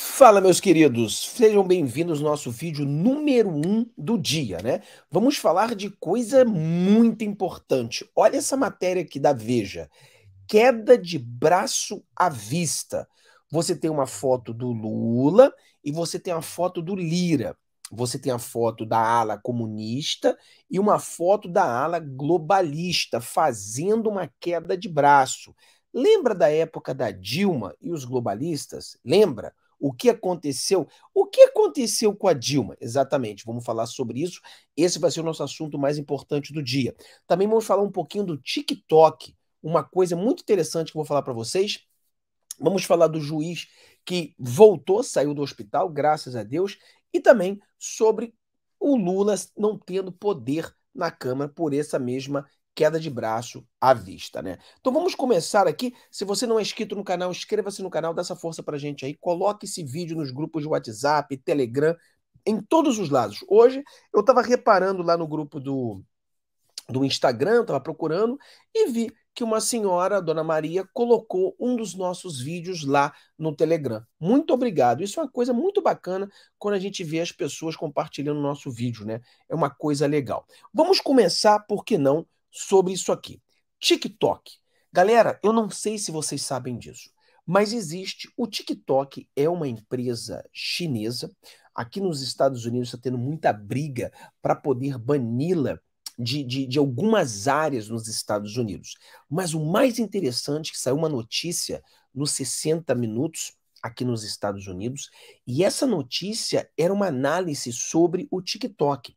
Fala, meus queridos, sejam bem-vindos ao nosso vídeo número 1 um do dia, né? Vamos falar de coisa muito importante. Olha essa matéria aqui da Veja: queda de braço à vista. Você tem uma foto do Lula e você tem a foto do Lira. Você tem a foto da ala comunista e uma foto da ala globalista fazendo uma queda de braço. Lembra da época da Dilma e os globalistas? Lembra? o que aconteceu. O que aconteceu com a Dilma? Exatamente, vamos falar sobre isso. Esse vai ser o nosso assunto mais importante do dia. Também vamos falar um pouquinho do TikTok, uma coisa muito interessante que eu vou falar para vocês. Vamos falar do juiz que voltou, saiu do hospital, graças a Deus, e também sobre o Lula não tendo poder na Câmara por essa mesma queda de braço à vista, né? Então vamos começar aqui. Se você não é inscrito no canal, inscreva-se no canal, dá essa força pra gente aí. Coloque esse vídeo nos grupos de WhatsApp, Telegram, em todos os lados. Hoje eu estava reparando lá no grupo do, do Instagram, estava procurando e vi que uma senhora, Dona Maria, colocou um dos nossos vídeos lá no Telegram. Muito obrigado. Isso é uma coisa muito bacana quando a gente vê as pessoas compartilhando o nosso vídeo, né? É uma coisa legal. Vamos começar, por que não, sobre isso aqui. TikTok. Galera, eu não sei se vocês sabem disso, mas existe. O TikTok é uma empresa chinesa. Aqui nos Estados Unidos está tendo muita briga para poder bani-la de, de, de, algumas áreas nos Estados Unidos. Mas o mais interessante, é que saiu uma notícia nos 60 Minutos aqui nos Estados Unidos, e essa notícia era uma análise sobre o TikTok.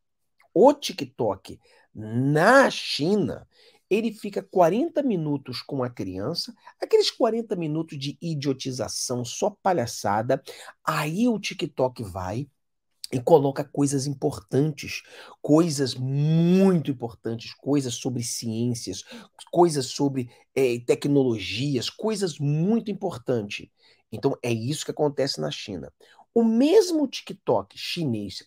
O TikTok na China, ele fica 40 minutos com a criança, aqueles 40 minutos de idiotização, só palhaçada. Aí o TikTok vai e coloca coisas importantes, coisas muito importantes, coisas sobre ciências, coisas sobre é, tecnologias, coisas muito importantes. Então é isso que acontece na China. O mesmo TikTok chinês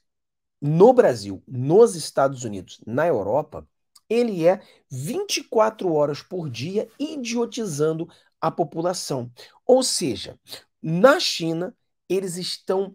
no Brasil, nos Estados Unidos, na Europa, ele é 24 horas por dia idiotizando a população. Ou seja, na China, eles estão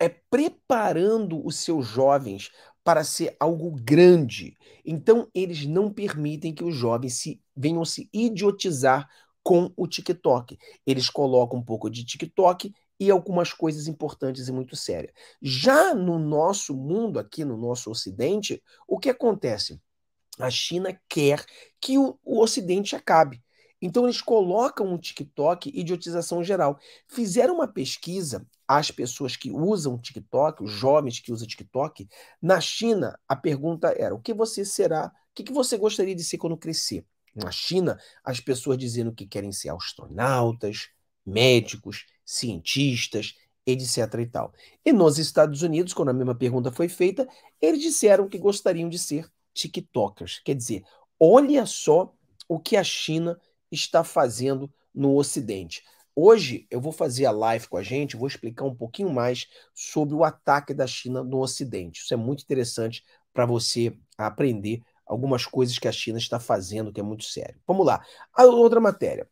é, preparando os seus jovens para ser algo grande. Então, eles não permitem que os jovens se venham se idiotizar com o TikTok. Eles colocam um pouco de TikTok e algumas coisas importantes e muito sérias. Já no nosso mundo, aqui no nosso Ocidente, o que acontece? A China quer que o, o Ocidente acabe. Então eles colocam o um TikTok idiotização geral. Fizeram uma pesquisa às pessoas que usam TikTok, os jovens que usam TikTok, na China, a pergunta era: o que você será? O que, que você gostaria de ser quando crescer? Na China, as pessoas dizendo que querem ser astronautas, médicos, cientistas, etc. E, tal. e nos Estados Unidos, quando a mesma pergunta foi feita, eles disseram que gostariam de ser TikTokers. Quer dizer, olha só o que a China está fazendo no Ocidente. Hoje eu vou fazer a live com a gente, vou explicar um pouquinho mais sobre o ataque da China no Ocidente. Isso é muito interessante para você aprender algumas coisas que a China está fazendo, que é muito sério. Vamos lá. A outra matéria.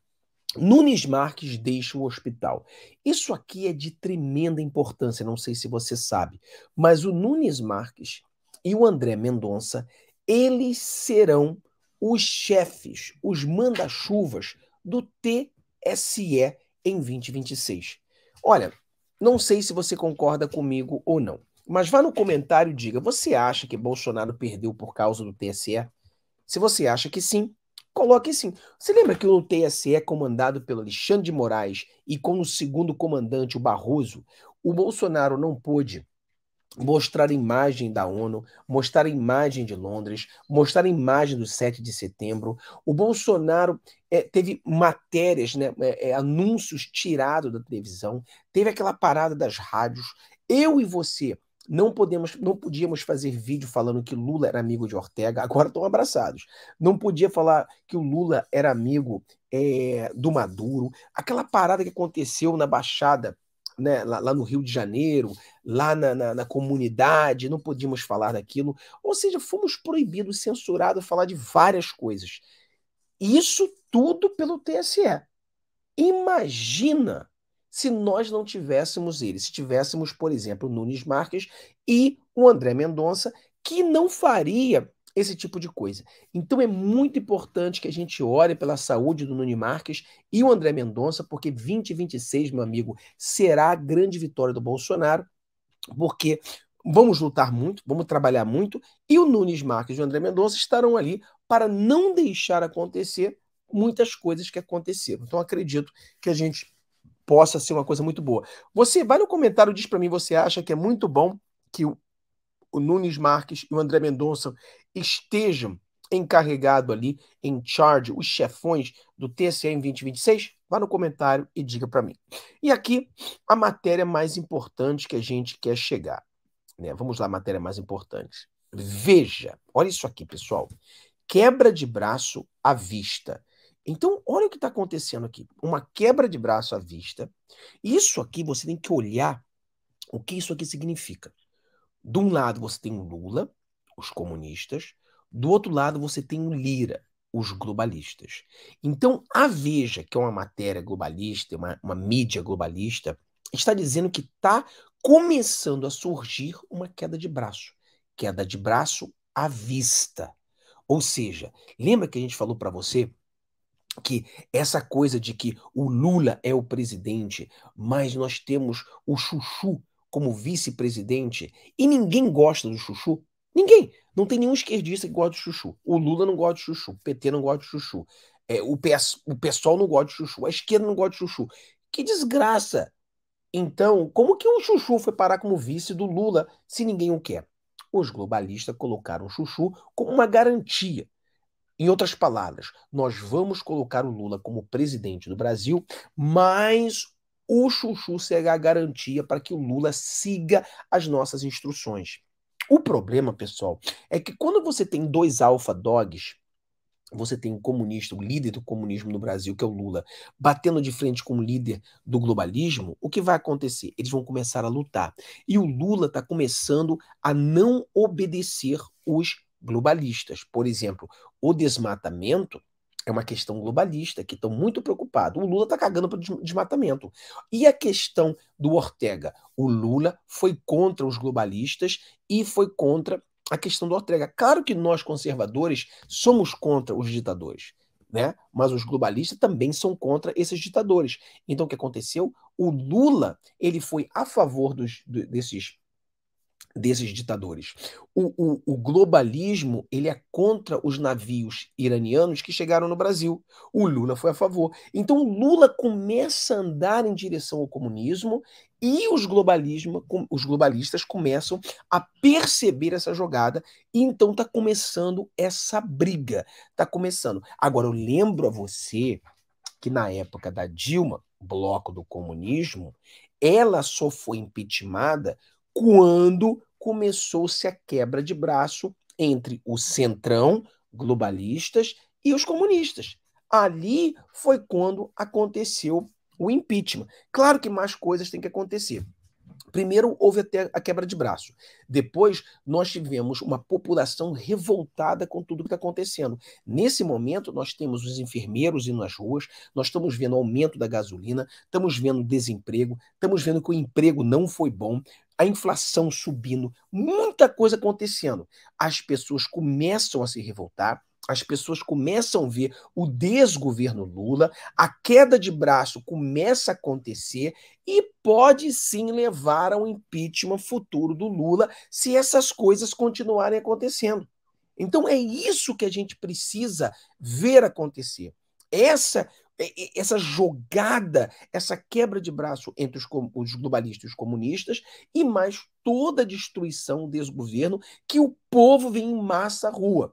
Nunes Marques deixa o hospital. Isso aqui é de tremenda importância, não sei se você sabe, mas o Nunes Marques e o André Mendonça, eles serão os chefes, os manda-chuvas do TSE em 2026. Olha, não sei se você concorda comigo ou não, mas vá no comentário e diga: você acha que Bolsonaro perdeu por causa do TSE? Se você acha que sim, coloque assim. Você lembra que o TSE é comandado pelo Alexandre de Moraes e com o segundo comandante, o Barroso, o Bolsonaro não pôde mostrar a imagem da ONU, mostrar a imagem de Londres, mostrar a imagem do 7 de setembro. O Bolsonaro é, teve matérias, né, é, é, anúncios tirados da televisão, teve aquela parada das rádios. Eu e você não podemos, não podíamos fazer vídeo falando que Lula era amigo de Ortega, agora estão abraçados. Não podia falar que o Lula era amigo é, do Maduro. Aquela parada que aconteceu na Baixada, né, lá, lá no Rio de Janeiro, lá na, na, na, comunidade, não podíamos falar daquilo. Ou seja, fomos proibidos, censurados, falar de várias coisas. Isso tudo pelo TSE. Imagina se nós não tivéssemos ele, se tivéssemos, por exemplo, Nunes Marques e o André Mendonça, que não faria esse tipo de coisa. Então é muito importante que a gente olhe pela saúde do Nunes Marques e o André Mendonça, porque 2026, meu amigo, será a grande vitória do Bolsonaro, porque vamos lutar muito, vamos trabalhar muito, e o Nunes Marques e o André Mendonça estarão ali para não deixar acontecer muitas coisas que aconteceram. Então acredito que a gente possa ser uma coisa muito boa. Você vai no comentário, diz para mim, você acha que é muito bom que o, o Nunes Marques e o André Mendonça estejam encarregado ali, em charge, os chefões do em 2026? Vá no comentário e diga para mim. E aqui, a matéria mais importante que a gente quer chegar. Né? Vamos lá, matéria mais importante. Veja, olha isso aqui, pessoal. Quebra de braço à vista. Então, olha o que está acontecendo aqui. Uma quebra de braço à vista. Isso aqui você tem que olhar o que isso aqui significa. De um lado você tem o Lula, os comunistas, do outro lado você tem o Lira, os globalistas. Então, a Veja, que é uma matéria globalista, uma, uma mídia globalista, está dizendo que está começando a surgir uma queda de braço. Queda de braço à vista. Ou seja, lembra que a gente falou para você que essa coisa de que o Lula é o presidente, mas nós temos o Chuchu como vice-presidente e ninguém gosta do Chuchu. Ninguém. Não tem nenhum esquerdista que gosta do Chuchu. O Lula não gosta de Chuchu. O PT não gosta de Chuchu. É, o, PS, o pessoal não gosta de Chuchu. A esquerda não gosta de Chuchu. Que desgraça! Então, como que o Chuchu foi parar como vice do Lula se ninguém o quer? Os globalistas colocaram o Chuchu como uma garantia em outras palavras, nós vamos colocar o Lula como presidente do Brasil, mas o Chuchu será a garantia para que o Lula siga as nossas instruções. O problema, pessoal, é que quando você tem dois alfa dogs, você tem um comunista, o um líder do comunismo no Brasil, que é o Lula, batendo de frente com o líder do globalismo, o que vai acontecer? Eles vão começar a lutar. E o Lula está começando a não obedecer os globalistas. Por exemplo, o desmatamento é uma questão globalista, que estão muito preocupados. O Lula está cagando para o desmatamento. E a questão do Ortega? O Lula foi contra os globalistas e foi contra a questão do Ortega. Claro que nós, conservadores, somos contra os ditadores. Né? Mas os globalistas também são contra esses ditadores. Então, o que aconteceu? O Lula ele foi a favor dos, desses desses ditadores. O, o, o, globalismo ele é contra os navios iranianos que chegaram no Brasil. O Lula foi a favor. Então o Lula começa a andar em direção ao comunismo e os, globalismo, os globalistas começam a perceber essa jogada e então está começando essa briga. Está começando. Agora eu lembro a você que na época da Dilma, bloco do comunismo, ela só foi impeachmentada quando começou-se a quebra de braço entre o centrão, globalistas, e os comunistas. Ali foi quando aconteceu o impeachment. Claro que mais coisas têm que acontecer. Primeiro houve até a quebra de braço. Depois nós tivemos uma população revoltada com tudo que está acontecendo. Nesse momento nós temos os enfermeiros indo nas ruas, nós estamos vendo aumento da gasolina, estamos vendo desemprego, estamos vendo que o emprego não foi bom, a inflação subindo, muita coisa acontecendo. As pessoas começam a se revoltar, as pessoas começam a ver o desgoverno Lula, a queda de braço começa a acontecer e pode sim levar ao impeachment futuro do Lula se essas coisas continuarem acontecendo. Então é isso que a gente precisa ver acontecer. Essa essa jogada, essa quebra de braço entre os, os globalistas e os comunistas, e mais toda a destruição, o desgoverno que o povo vem em massa à rua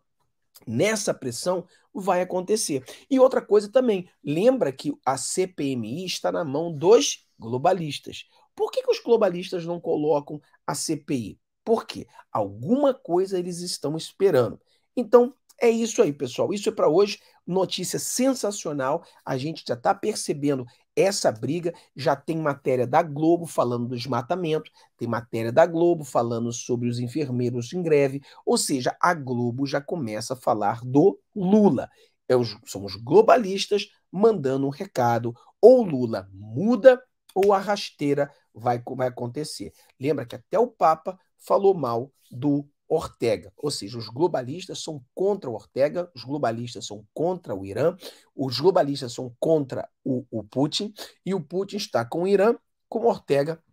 nessa pressão vai acontecer. E outra coisa também, lembra que a CPMI está na mão dos globalistas. Por que, que os globalistas não colocam a CPI? Porque alguma coisa eles estão esperando. Então, é isso aí, pessoal. Isso é para hoje. Notícia sensacional. A gente já está percebendo essa briga já tem matéria da Globo falando do desmatamento, tem matéria da Globo falando sobre os enfermeiros em greve, ou seja, a Globo já começa a falar do Lula. É os, são os globalistas mandando um recado: ou Lula muda ou a rasteira vai, vai acontecer. Lembra que até o Papa falou mal do Ortega. Ou seja, os globalistas são contra o Ortega, os globalistas são contra o Irã, os globalistas são contra o, o Putin, e o Putin está com o Irã, com o Ortega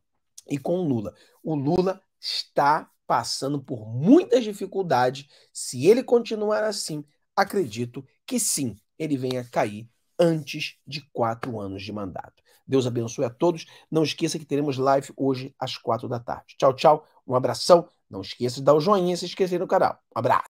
e com o Lula. O Lula está passando por muitas dificuldades. Se ele continuar assim, acredito que sim, ele venha cair antes de quatro anos de mandato. Deus abençoe a todos. Não esqueça que teremos live hoje às quatro da tarde. Tchau, tchau. Um abração. Não esqueça de dar o joinha se inscrever no canal. Um abraço.